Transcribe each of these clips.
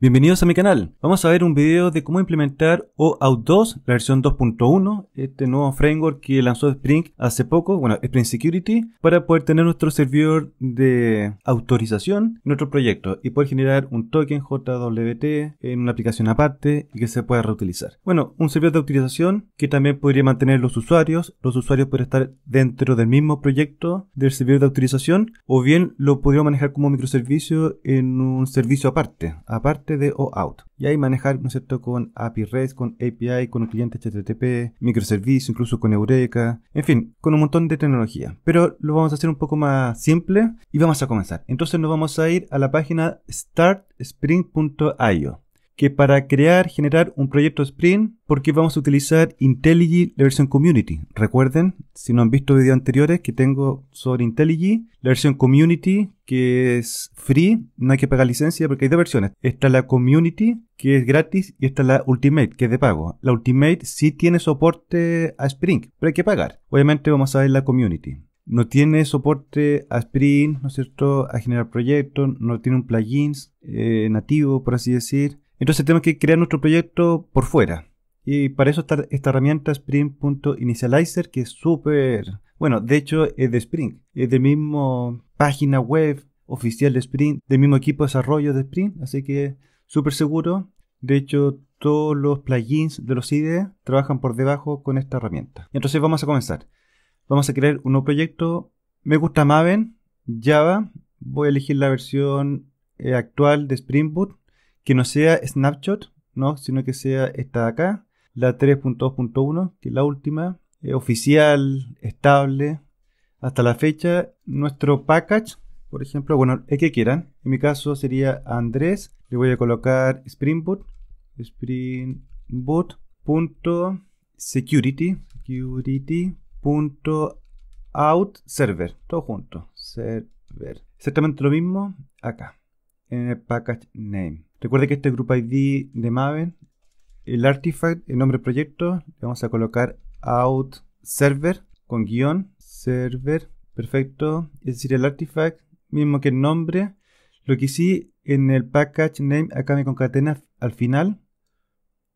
Bienvenidos a mi canal. Vamos a ver un video de cómo implementar OAuth 2, la versión 2.1, este nuevo framework que lanzó Spring hace poco, bueno, Spring Security, para poder tener nuestro servidor de autorización en nuestro proyecto y poder generar un token JWT en una aplicación aparte y que se pueda reutilizar. Bueno, un servidor de autorización que también podría mantener los usuarios. Los usuarios pueden estar dentro del mismo proyecto del servidor de autorización o bien lo podría manejar como microservicio en un servicio aparte. Aparte de OAuth. Y ahí manejar, con API REST, con API, con cliente HTTP, microservicio, incluso con Eureka, en fin, con un montón de tecnología. Pero lo vamos a hacer un poco más simple y vamos a comenzar. Entonces nos vamos a ir a la página startspring.io que para crear, generar un proyecto Sprint, porque vamos a utilizar IntelliJ, la versión Community. Recuerden, si no han visto videos anteriores que tengo sobre IntelliJ, la versión Community, que es free, no hay que pagar licencia porque hay dos versiones. Está la Community, que es gratis, y está la Ultimate, que es de pago. La Ultimate sí tiene soporte a Spring, pero hay que pagar. Obviamente vamos a ver la Community no tiene soporte a Spring, ¿no es cierto? A generar proyectos, no tiene un plugins eh, nativo, por así decir. Entonces tenemos que crear nuestro proyecto por fuera. Y para eso está esta herramienta Spring.initializer que es súper... Bueno, de hecho es de Spring. Es de mismo página web oficial de Spring, del mismo equipo de desarrollo de Spring. Así que súper seguro. De hecho, todos los plugins de los IDE trabajan por debajo con esta herramienta. Entonces vamos a comenzar. Vamos a crear un nuevo proyecto. Me gusta Maven, Java. Voy a elegir la versión eh, actual de Spring Boot que no sea snapshot, ¿no? sino que sea esta de acá, la 3.2.1, que es la última, Es eh, oficial, estable. Hasta la fecha, nuestro package, por ejemplo, bueno, el que quieran. En mi caso sería Andrés. Le voy a colocar Spring Boot. Spring Boot. security. server. Todo junto. Server. Exactamente lo mismo acá. En el package name. Recuerde que este grupo ID de Maven, el artifact, el nombre proyecto, le vamos a colocar out server con guión server, perfecto, es decir, el artifact mismo que el nombre. Lo que sí en el package name acá me concatena al final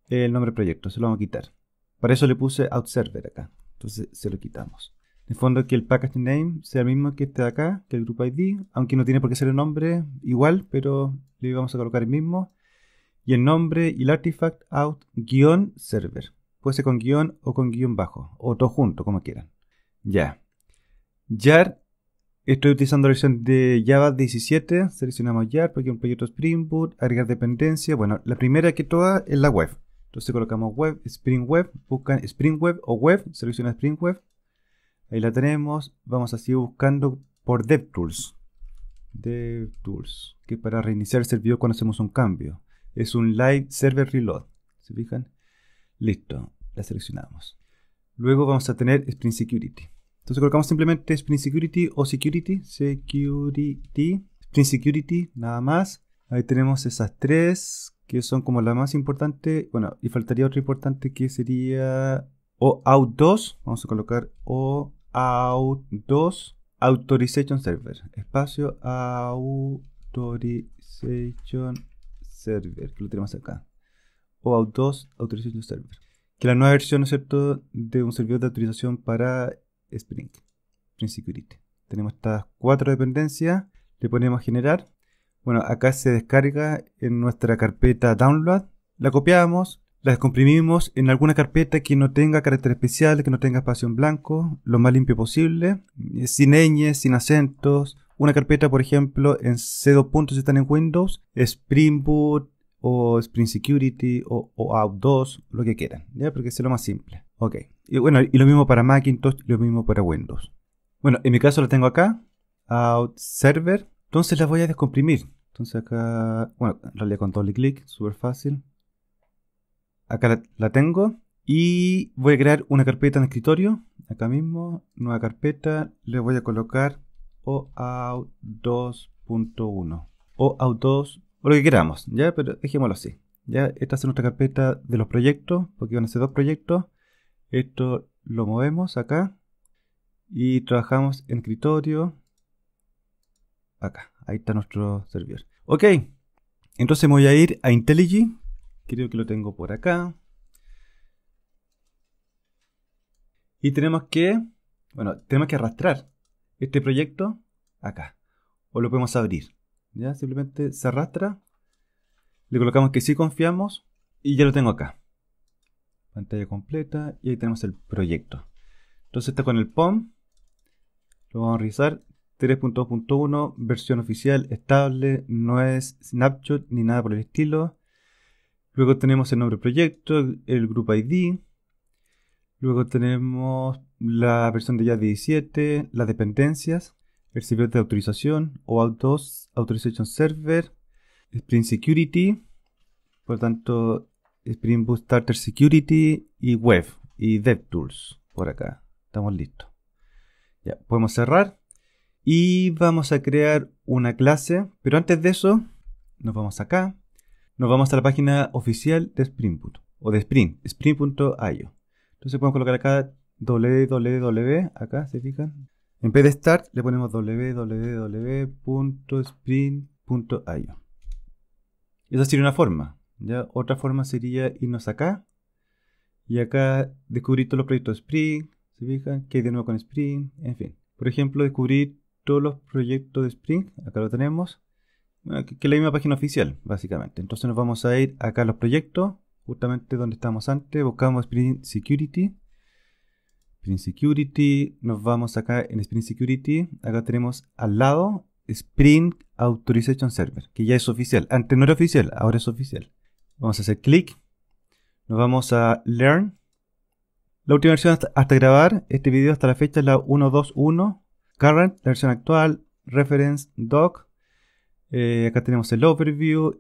el nombre proyecto, se lo vamos a quitar. Para eso le puse out server acá, entonces se lo quitamos. De fondo que el package name sea el mismo que este de acá, que el group ID, aunque no tiene por qué ser el nombre igual, pero le vamos a colocar el mismo. Y el nombre y el artifact out server. Puede ser con guión o con guión bajo, o todo junto, como quieran. Ya. Jar, estoy utilizando la versión de Java 17. Seleccionamos Jar porque un proyecto Spring Boot, agregar dependencia. Bueno, la primera que toda es la web. Entonces colocamos web, Spring Web, buscan Spring Web o web, selecciona Spring Web Ahí la tenemos. Vamos a seguir buscando por DevTools. DevTools, que para reiniciar el servidor cuando hacemos un cambio. Es un Live Server Reload. ¿Se fijan? Listo, la seleccionamos. Luego vamos a tener Spring Security. Entonces colocamos simplemente Spring Security o Security. Security. Spring Security, nada más. Ahí tenemos esas tres que son como la más importante. Bueno, y faltaría otra importante que sería OAuth 2. Vamos a colocar O out2 Authorization Server. Espacio Authorization Server, que lo tenemos acá. O Out2 Authorization Server. Que la nueva versión, ¿no de un servidor de autorización para Spring, Spring Security. Tenemos estas cuatro dependencias, le ponemos generar. Bueno, acá se descarga en nuestra carpeta download, la copiamos, las descomprimimos en alguna carpeta que no tenga carácter especial, que no tenga espacio en blanco, lo más limpio posible, eh, sin ñ, sin acentos. Una carpeta, por ejemplo, en C2 si están en Windows, Spring Boot o Spring Security o, Out2, lo que quieran, ¿ya? Porque es lo más simple. Ok. Y bueno, y lo mismo para Macintosh lo mismo para Windows. Bueno, en mi caso lo tengo acá, Out Server. Entonces la voy a descomprimir. Entonces acá, bueno, en realidad con doble clic, súper fácil Acá la, tengo. Y voy a crear una carpeta en escritorio. Acá mismo, nueva carpeta. Le voy a colocar OAuth 2.1. OAuth 2, o lo que queramos, ¿ya? Pero dejémoslo así. Ya, esta es nuestra carpeta de los proyectos, porque van a ser dos proyectos. Esto lo movemos acá. Y trabajamos en escritorio. Acá, ahí está nuestro servidor. Ok, entonces me voy a ir a IntelliJ, Creo que lo tengo por acá. Y tenemos que, bueno, tenemos que arrastrar este proyecto acá. O lo podemos abrir. Ya, simplemente se arrastra. Le colocamos que sí confiamos. Y ya lo tengo acá. Pantalla completa. Y ahí tenemos el proyecto. Entonces está con el POM. Lo vamos a revisar. 3.2.1, versión oficial, estable, no es snapshot ni nada por el estilo. Luego tenemos el nombre proyecto, el grupo ID. Luego tenemos la versión de ya 17, las dependencias, el servidor de autorización o autos, Authorization Server, Spring Security, por lo tanto Spring Boot Starter Security y Web y DevTools por acá. Estamos listos. Ya, podemos cerrar y vamos a crear una clase, pero antes de eso nos vamos acá nos vamos a la página oficial de Springboot o de Spring, spring.io. Entonces podemos colocar acá www, acá se fijan. En vez de start le ponemos www.spring.io. Esa sería una forma. ¿ya? Otra forma sería irnos acá y acá descubrir todos los proyectos de Spring, se fijan, que hay de nuevo con Spring, en fin. Por ejemplo, descubrir todos los proyectos de Spring, acá lo tenemos. Ah, que, es la misma página oficial, básicamente. Entonces nos vamos a ir acá a los proyectos, justamente donde estábamos antes, buscamos Sprint Security. Sprint Security, nos vamos acá en Sprint Security, acá tenemos al lado Sprint Authorization Server, que ya es oficial. Antes no era oficial, ahora es oficial. Vamos a hacer clic, nos vamos a Learn. La última versión hasta, hasta grabar este video hasta la fecha es la 1.2.1, Current, la versión actual, Reference, Doc, eh, acá tenemos el overview.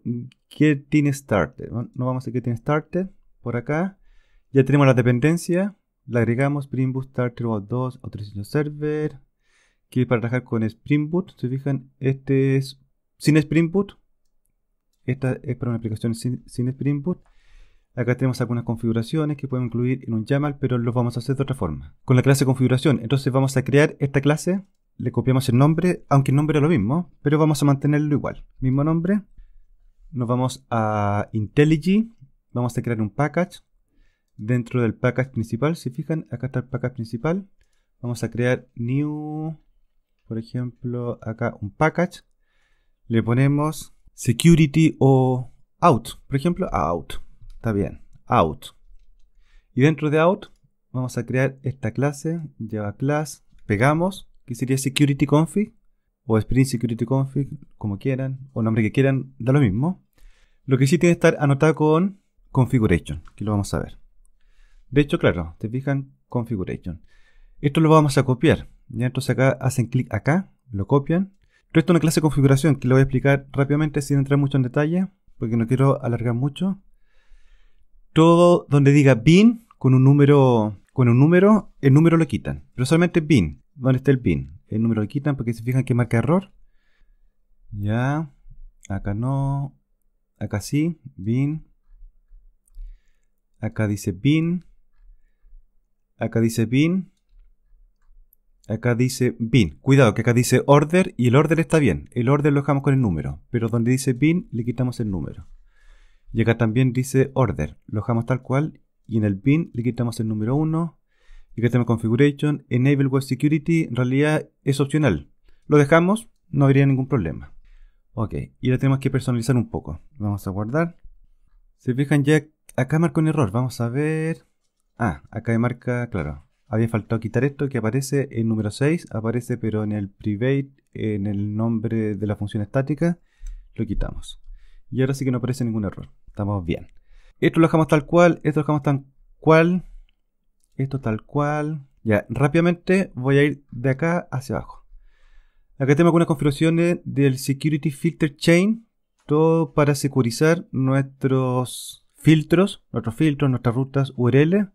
Getting started. no vamos a Getting started por acá. Ya tenemos la dependencia. la agregamos Spring Boot Starter 2, autorización server. Que para trabajar con Spring Boot, se fijan, este es sin Spring Boot. Esta es para una aplicación sin, Spring Boot. Acá tenemos algunas configuraciones que podemos incluir en un YAML, pero lo vamos a hacer de otra forma. Con la clase configuración, entonces vamos a crear esta clase le copiamos el nombre, aunque el nombre es lo mismo, pero vamos a mantenerlo igual. Mismo nombre. Nos vamos a IntelliJ. Vamos a crear un package. Dentro del package principal, si fijan, acá está el package principal. Vamos a crear new, por ejemplo, acá un package. Le ponemos security o out. Por ejemplo, out. Está bien, out. Y dentro de out vamos a crear esta clase, lleva class, pegamos que sería security config o spring security config, como quieran, o nombre que quieran, da lo mismo. Lo que sí tiene que estar anotado con configuration, que lo vamos a ver. De hecho, claro, te fijan configuration. Esto lo vamos a copiar. Ya entonces acá hacen clic acá, lo copian. esto es una clase de configuración que lo voy a explicar rápidamente sin entrar mucho en detalle, porque no quiero alargar mucho. Todo donde diga bin con un número, con un número, el número lo quitan, pero solamente bin donde está el pin. El número le quitan porque se fijan que marca error. Ya. Acá no. Acá sí. Bin. Acá dice bin. Acá dice bin. Acá dice bin. Cuidado, que acá dice order y el order está bien. El order lo dejamos con el número. Pero donde dice bin le quitamos el número. Y acá también dice order. Lo dejamos tal cual. Y en el bin le quitamos el número 1 y tenemos Configuration, Enable Web Security, en realidad es opcional. Lo dejamos, no habría ningún problema. Ok, y lo tenemos que personalizar un poco. Vamos a guardar. Se fijan ya, acá marca un error. Vamos a ver. Ah, acá marca, claro. Había faltado quitar esto que aparece en número 6. Aparece pero en el private, en el nombre de la función estática. Lo quitamos. Y ahora sí que no aparece ningún error. Estamos bien. Esto lo dejamos tal cual, esto lo dejamos tal cual. Esto tal cual. Ya, rápidamente voy a ir de acá hacia abajo. Acá tenemos algunas configuraciones del Security Filter Chain. Todo para securizar nuestros filtros, nuestros filtros, nuestras rutas URL.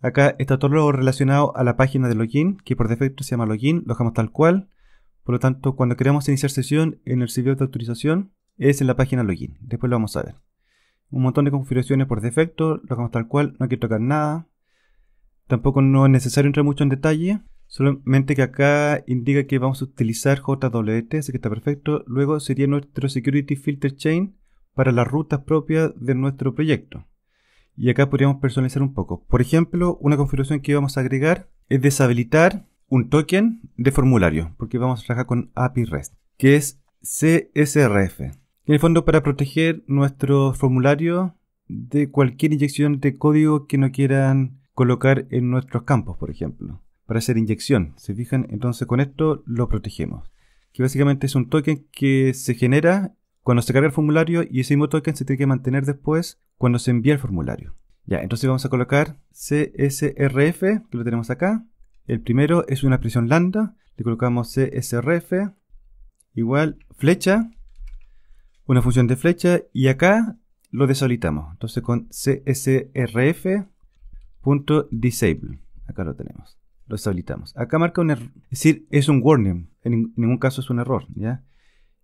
Acá está todo lo relacionado a la página de login, que por defecto se llama login, lo dejamos tal cual. Por lo tanto, cuando queremos iniciar sesión en el servidor de autorización, es en la página login. Después lo vamos a ver. Un montón de configuraciones por defecto, lo dejamos tal cual, no hay que tocar nada. Tampoco no es necesario entrar mucho en detalle, solamente que acá indica que vamos a utilizar JWT, así que está perfecto. Luego sería nuestro Security Filter Chain para las rutas propias de nuestro proyecto. Y acá podríamos personalizar un poco. Por ejemplo, una configuración que vamos a agregar es deshabilitar un token de formulario, porque vamos a trabajar con API REST, que es CSRF. En el fondo, para proteger nuestro formulario de cualquier inyección de código que no quieran colocar en nuestros campos, por ejemplo, para hacer inyección. ¿Se fijan? Entonces con esto lo protegemos. Que básicamente es un token que se genera cuando se carga el formulario y ese mismo token se tiene que mantener después cuando se envía el formulario. Ya, entonces vamos a colocar CSRF, que lo tenemos acá. El primero es una expresión lambda, le colocamos CSRF igual flecha, una función de flecha y acá lo deshabilitamos. Entonces con CSRF Punto disable. Acá lo tenemos. Lo deshabilitamos. Acá marca un error. Es decir, es un warning. En ningún caso es un error, ¿ya?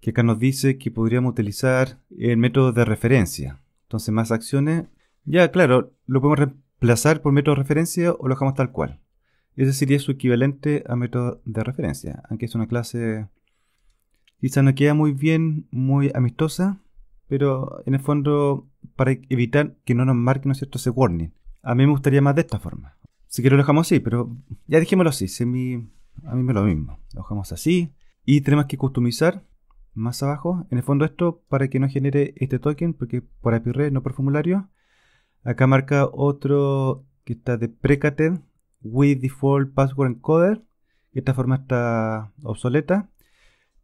Que acá nos dice que podríamos utilizar el método de referencia. Entonces, más acciones. Ya, claro, lo podemos reemplazar por método de referencia o lo dejamos tal cual. Ese sería su equivalente a método de referencia. Aunque es una clase. Quizá no queda muy bien, muy amistosa. Pero en el fondo, para evitar que no nos marque, ¿no es cierto?, ese warning a mí me gustaría más de esta forma. Si quiero lo dejamos así, pero ya dijémoslo así. a mí me lo mismo. Lo dejamos así. Y tenemos que customizar más abajo. En el fondo esto para que no genere este token, porque por API no por formulario. Acá marca otro que está de precated with default password encoder. Esta forma está obsoleta.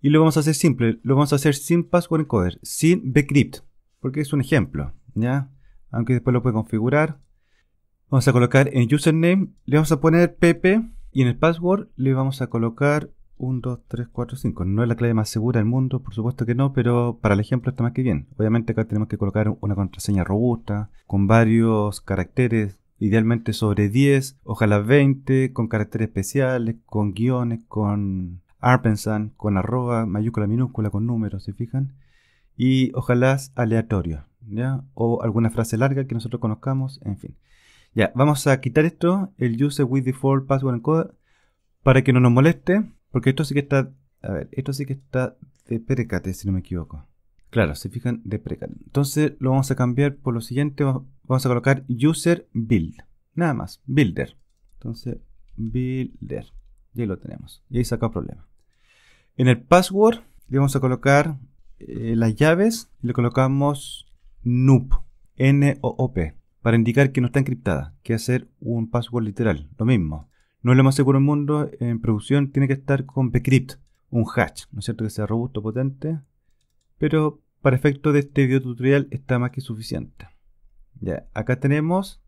Y lo vamos a hacer simple. Lo vamos a hacer sin password encoder, sin bcrypt, porque es un ejemplo. ¿ya? Aunque después lo puede configurar. Vamos a colocar en username, le vamos a poner Pepe y en el password le vamos a colocar 1, 2, 3, 4, 5. No es la clave más segura del mundo, por supuesto que no, pero para el ejemplo está más que bien. Obviamente acá tenemos que colocar una contraseña robusta, con varios caracteres, idealmente sobre 10, ojalá 20, con caracteres especiales, con guiones, con arpensan, con arroba, mayúscula, minúscula, con números, ¿se fijan? Y ojalá aleatorio, ¿ya? O alguna frase larga que nosotros conozcamos, en fin. Ya, vamos a quitar esto, el user with default password encoder, para que no nos moleste, porque esto sí que está, a ver, esto sí que está de si no me equivoco. Claro, se fijan de precate. Entonces lo vamos a cambiar por lo siguiente, vamos a colocar user build, nada más, builder. Entonces, builder, y ahí lo tenemos, y ahí saca problema. En el password le vamos a colocar eh, las llaves, le colocamos Noop, N-O-O-P para indicar que no está encriptada, que hacer un password literal, lo mismo. No es lo más seguro del mundo, en producción tiene que estar con Bcrypt, un hash, ¿no es cierto? Que sea robusto, potente, pero para efecto de este video tutorial está más que suficiente. Ya, acá tenemos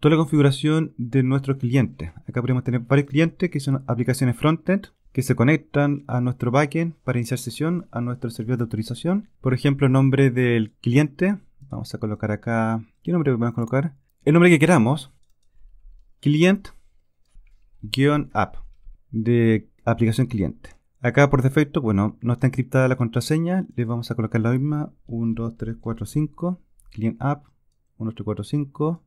toda la configuración de nuestro cliente. Acá podemos tener varios clientes que son aplicaciones frontend que se conectan a nuestro backend para iniciar sesión, a nuestro servidor de autorización. Por ejemplo, nombre del cliente, Vamos a colocar acá. ¿Qué nombre vamos a colocar? El nombre que queramos. Client-app de aplicación cliente. Acá por defecto, bueno, no está encriptada la contraseña. Le vamos a colocar la misma. 1, 2, 3, 4, 5. Client app. 1, 2, 3, 4, 5.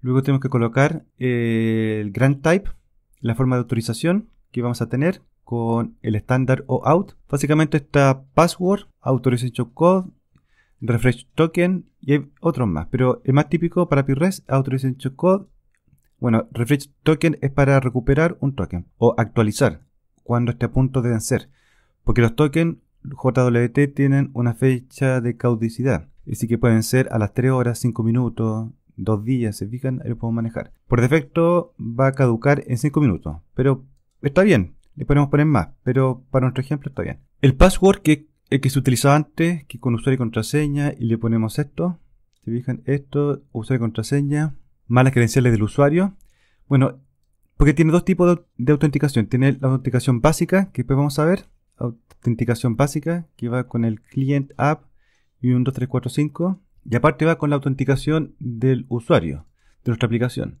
Luego tenemos que colocar eh, el grant type, la forma de autorización que vamos a tener con el estándar o out. Básicamente está password, authorization code, Refresh Token y hay otros más. Pero el más típico para Pyres es Authorization Code. Bueno, Refresh Token es para recuperar un token o actualizar cuando esté a punto de vencer. Porque los tokens JWT tienen una fecha de caudicidad. Así que pueden ser a las 3 horas, 5 minutos, 2 días, se fijan, ahí lo podemos manejar. Por defecto va a caducar en 5 minutos, pero está bien, le podemos poner más, pero para nuestro ejemplo está bien. El password que el que se utilizó antes, que con usuario y contraseña, y le ponemos esto. Si fijan, esto, usuario y contraseña, malas credenciales del usuario. Bueno, porque tiene dos tipos de, autenticación. Tiene la autenticación básica, que después vamos a ver. Autenticación básica, que va con el client app y un 2345. Y aparte va con la autenticación del usuario, de nuestra aplicación.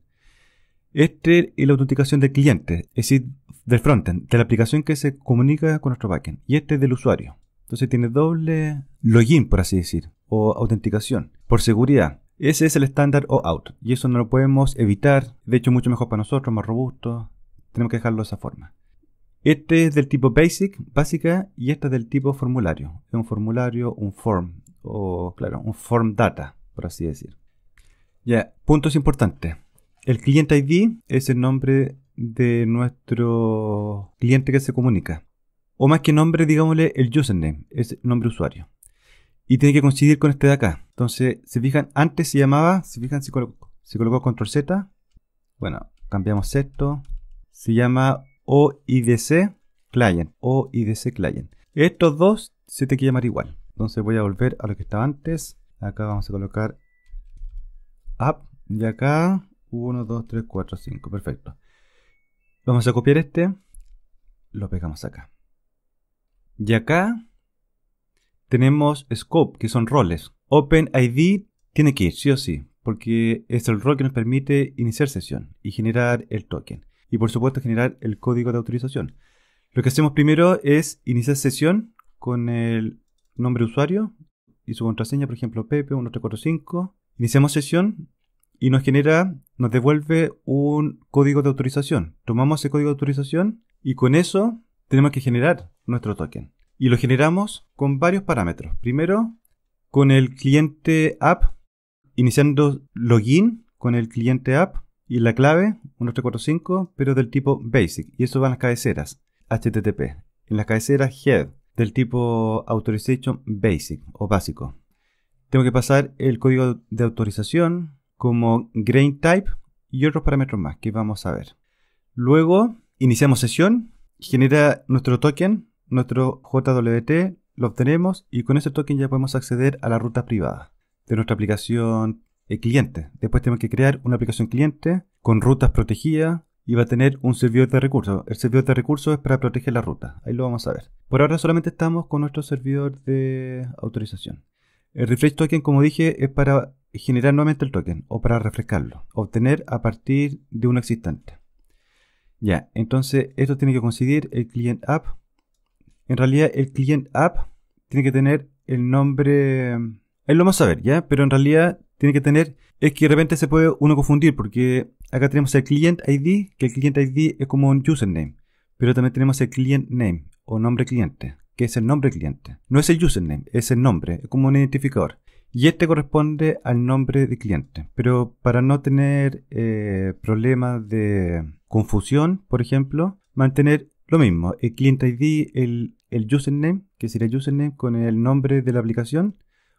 Este es la autenticación del cliente, es decir, del frontend, de la aplicación que se comunica con nuestro backend. Y este es del usuario. Entonces tiene doble login, por así decir, o autenticación, por seguridad. Ese es el estándar o out. Y eso no lo podemos evitar. De hecho, mucho mejor para nosotros, más robusto. Tenemos que dejarlo de esa forma. Este es del tipo basic, básica, y este es del tipo formulario. Es un formulario, un form, o claro, un form data, por así decir. Ya, puntos importantes. El client ID es el nombre de nuestro cliente que se comunica o más que nombre, digámosle el username, es nombre usuario. Y tiene que coincidir con este de acá. Entonces, se fijan, antes se llamaba, Si fijan, se colocó, se colocó control Z. Bueno, cambiamos esto. Se llama OIDC client, OIDC client. Estos dos se tienen que llamar igual. Entonces voy a volver a lo que estaba antes. Acá vamos a colocar app. Y acá 1, 2, 3, 4, 5. Perfecto. Vamos a copiar este. Lo pegamos acá. Y acá tenemos scope, que son roles. Open ID tiene que ir, sí o sí, porque es el rol que nos permite iniciar sesión y generar el token. Y por supuesto generar el código de autorización. Lo que hacemos primero es iniciar sesión con el nombre de usuario y su contraseña, por ejemplo, Pepe1345. Iniciamos sesión y nos genera, nos devuelve un código de autorización. Tomamos ese código de autorización y con eso tenemos que generar nuestro token. Y lo generamos con varios parámetros. Primero, con el cliente app, iniciando login con el cliente app y la clave 1345, pero del tipo basic. Y eso va en las cabeceras HTTP. En las cabeceras head, del tipo authorization basic o básico. Tengo que pasar el código de autorización como grain type y otros parámetros más que vamos a ver. Luego iniciamos sesión genera nuestro token, nuestro JWT, lo obtenemos y con ese token ya podemos acceder a la ruta privada de nuestra aplicación eh, cliente. Después tenemos que crear una aplicación cliente con rutas protegidas y va a tener un servidor de recursos. El servidor de recursos es para proteger la ruta. Ahí lo vamos a ver. Por ahora solamente estamos con nuestro servidor de autorización. El refresh token, como dije, es para generar nuevamente el token o para refrescarlo, obtener a partir de un existente. Ya, entonces esto tiene que coincidir el client app. En realidad el client app tiene que tener el nombre... Ahí lo vamos a ver, ¿ya? Pero en realidad tiene que tener... Es que de repente se puede uno confundir porque acá tenemos el client ID, que el client ID es como un username. Pero también tenemos el client name o nombre cliente, que es el nombre cliente. No es el username, es el nombre, es como un identificador. Y este corresponde al nombre de cliente. Pero para no tener eh, problemas de confusión, por ejemplo, mantener lo mismo, el client ID, el, el username, que sería el username con el nombre de la aplicación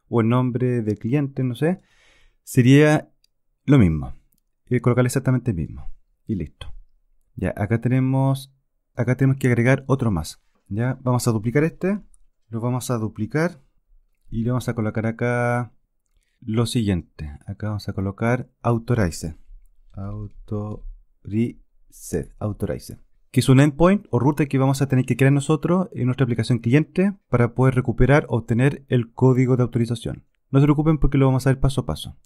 o el nombre del cliente, no sé, sería lo mismo. Eh, colocar exactamente el mismo. Y listo. Ya, acá tenemos, acá tenemos que agregar otro más. Ya, vamos a duplicar este. Lo vamos a duplicar y le vamos a colocar acá lo siguiente. Acá vamos a colocar Autorize set authorize, que es un endpoint o ruta que vamos a tener que crear nosotros en nuestra aplicación cliente para poder recuperar o obtener el código de autorización. No se preocupen porque lo vamos a ver paso a paso.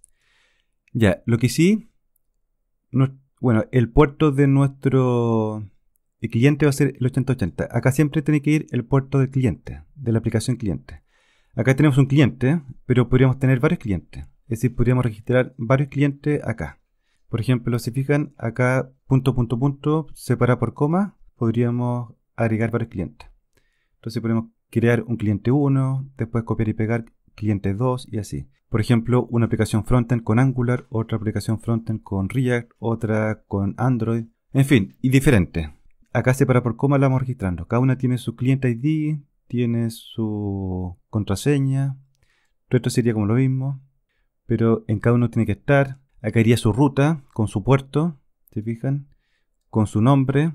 Ya, lo que sí, bueno, el puerto de nuestro cliente va a ser el 8080. Acá siempre tiene que ir el puerto del cliente, de la aplicación cliente. Acá tenemos un cliente, pero podríamos tener varios clientes. Es decir, podríamos registrar varios clientes acá. Por ejemplo, si fijan acá punto, punto, punto, separa por coma, podríamos agregar varios clientes. Entonces podemos crear un cliente 1, después copiar y pegar cliente 2 y así. Por ejemplo, una aplicación frontend con Angular, otra aplicación frontend con React, otra con Android, en fin, y diferente. Acá separa por coma la vamos registrando. Cada una tiene su cliente ID, tiene su contraseña, todo esto sería como lo mismo, pero en cada uno tiene que estar, Acá iría su ruta con su puerto, ¿se fijan? Con su nombre,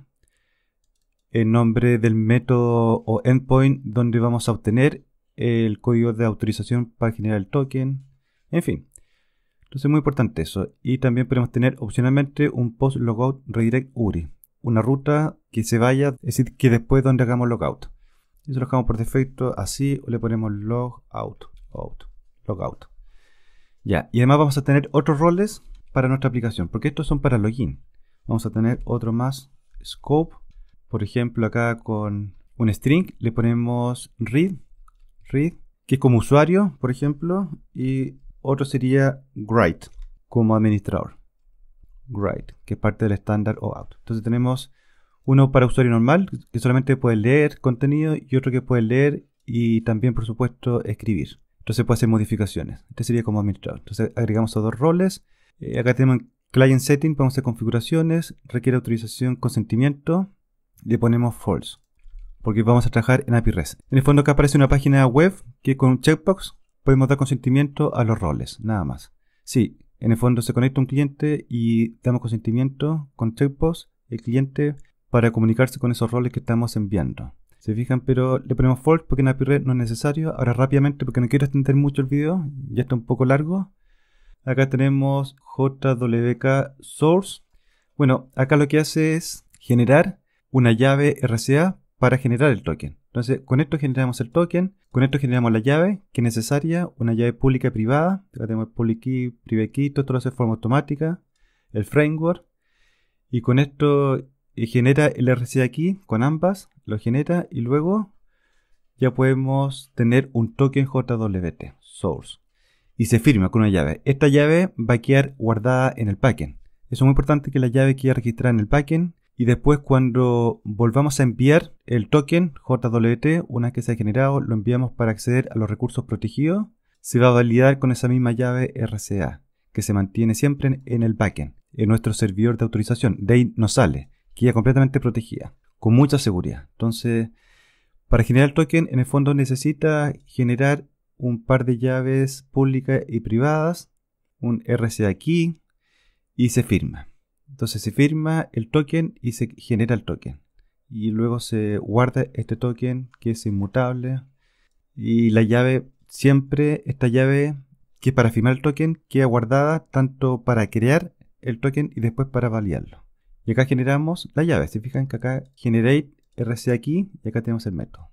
el nombre del método o endpoint donde vamos a obtener el código de autorización para generar el token, en fin. Entonces muy importante eso. Y también podemos tener opcionalmente un post logout redirect URI, una ruta que se vaya, es decir, que después donde hagamos logout. Eso lo dejamos por defecto así o le ponemos logout, out, logout. Ya, y además vamos a tener otros roles para nuestra aplicación, porque estos son para login. Vamos a tener otro más, scope. Por ejemplo, acá con un string le ponemos read, read, que es como usuario, por ejemplo, y otro sería write, como administrador. Write, que es parte del estándar o Entonces tenemos uno para usuario normal, que solamente puede leer contenido, y otro que puede leer y también, por supuesto, escribir. Entonces puede hacer modificaciones. Este sería como administrador. Entonces agregamos a dos roles. Eh, acá tenemos client setting, vamos hacer configuraciones, requiere autorización, consentimiento. Le ponemos false. Porque vamos a trabajar en API REST. En el fondo acá aparece una página web que con un checkbox podemos dar consentimiento a los roles, nada más. Sí, en el fondo se conecta un cliente y damos consentimiento con checkbox el cliente para comunicarse con esos roles que estamos enviando. Se fijan, pero le ponemos false porque en API no es necesario. Ahora rápidamente, porque no quiero extender mucho el video, ya está un poco largo. Acá tenemos JWK source. Bueno, acá lo que hace es generar una llave RCA para generar el token. Entonces, con esto generamos el token, con esto generamos la llave que es necesaria, una llave pública y privada. tenemos public key, private key, todo lo hace de forma automática, el framework. Y con esto eh, genera el RCA aquí con ambas, lo genera y luego ya podemos tener un token JWT, source, y se firma con una llave. Esta llave va a quedar guardada en el backend. es muy importante que la llave quede registrada en el backend y después cuando volvamos a enviar el token JWT, una vez que se ha generado, lo enviamos para acceder a los recursos protegidos, se va a validar con esa misma llave RCA que se mantiene siempre en el backend, en nuestro servidor de autorización. De ahí nos sale, queda completamente protegida con mucha seguridad. Entonces, para generar el token, en el fondo necesita generar un par de llaves públicas y privadas, un RCA key y se firma. Entonces se firma el token y se genera el token. Y luego se guarda este token que es inmutable. Y la llave, siempre esta llave que para firmar el token queda guardada tanto para crear el token y después para validarlo. Y acá generamos la llave. Se fijan que acá generate RC aquí y acá tenemos el método.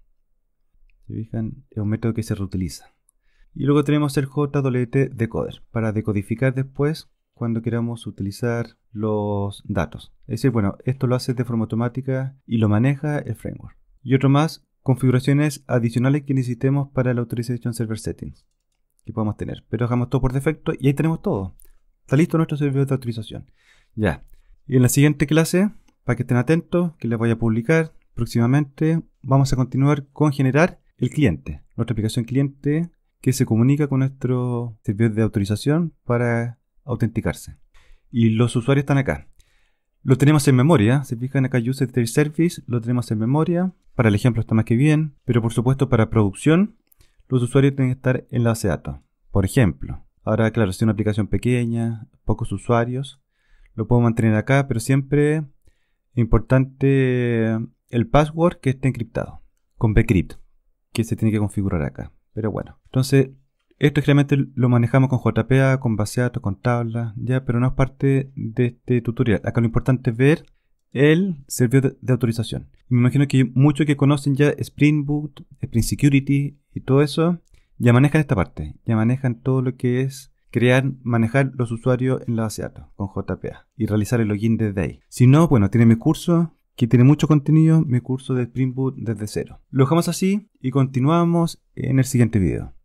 Se fijan, es un método que se reutiliza. Y luego tenemos el JWT decoder para decodificar después cuando queramos utilizar los datos. Es decir, bueno, esto lo hace de forma automática y lo maneja el framework. Y otro más, configuraciones adicionales que necesitemos para la Authorization Server Settings que podemos tener. Pero dejamos todo por defecto y ahí tenemos todo. Está listo nuestro servidor de autorización. Ya. Y en la siguiente clase, para que estén atentos, que les voy a publicar próximamente, vamos a continuar con generar el cliente, nuestra aplicación cliente que se comunica con nuestro servidor de autorización para autenticarse. Y los usuarios están acá. Lo tenemos en memoria, se fijan acá User Service, lo tenemos en memoria, para el ejemplo está más que bien, pero por supuesto para producción los usuarios tienen que estar en la base de datos. Por ejemplo, ahora claro, si una aplicación pequeña, pocos usuarios, lo puedo mantener acá, pero siempre es importante el password que esté encriptado con bcrypt, que se tiene que configurar acá. Pero bueno, entonces esto generalmente lo manejamos con JPA, con base datos con tabla, ya, pero no es parte de este tutorial. Acá lo importante es ver el servidor de autorización. Me imagino que muchos que conocen ya Spring Boot, Spring Security y todo eso, ya manejan esta parte, ya manejan todo lo que es crear, manejar los usuarios en la base de datos con JPA y realizar el login desde ahí. Si no, bueno, tiene mi curso que tiene mucho contenido, mi curso de Spring Boot desde cero. Lo dejamos así y continuamos en el siguiente video.